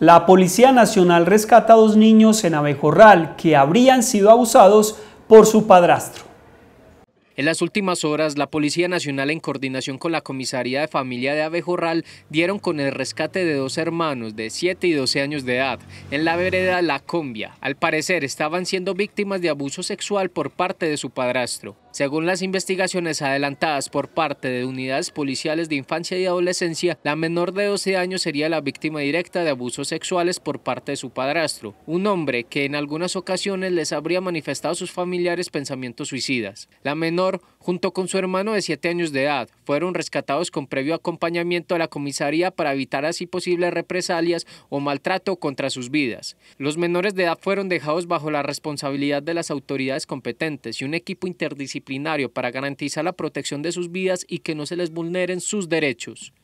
La Policía Nacional rescata a dos niños en Abejorral que habrían sido abusados por su padrastro. En las últimas horas, la Policía Nacional, en coordinación con la Comisaría de Familia de Abejorral, dieron con el rescate de dos hermanos de 7 y 12 años de edad en la vereda La Combia. Al parecer, estaban siendo víctimas de abuso sexual por parte de su padrastro. Según las investigaciones adelantadas por parte de unidades policiales de infancia y adolescencia, la menor de 12 años sería la víctima directa de abusos sexuales por parte de su padrastro, un hombre que en algunas ocasiones les habría manifestado sus familiares pensamientos suicidas. La menor, junto con su hermano de 7 años de edad, fueron rescatados con previo acompañamiento a la comisaría para evitar así posibles represalias o maltrato contra sus vidas. Los menores de edad fueron dejados bajo la responsabilidad de las autoridades competentes y un equipo interdisciplinario disciplinario para garantizar la protección de sus vidas y que no se les vulneren sus derechos.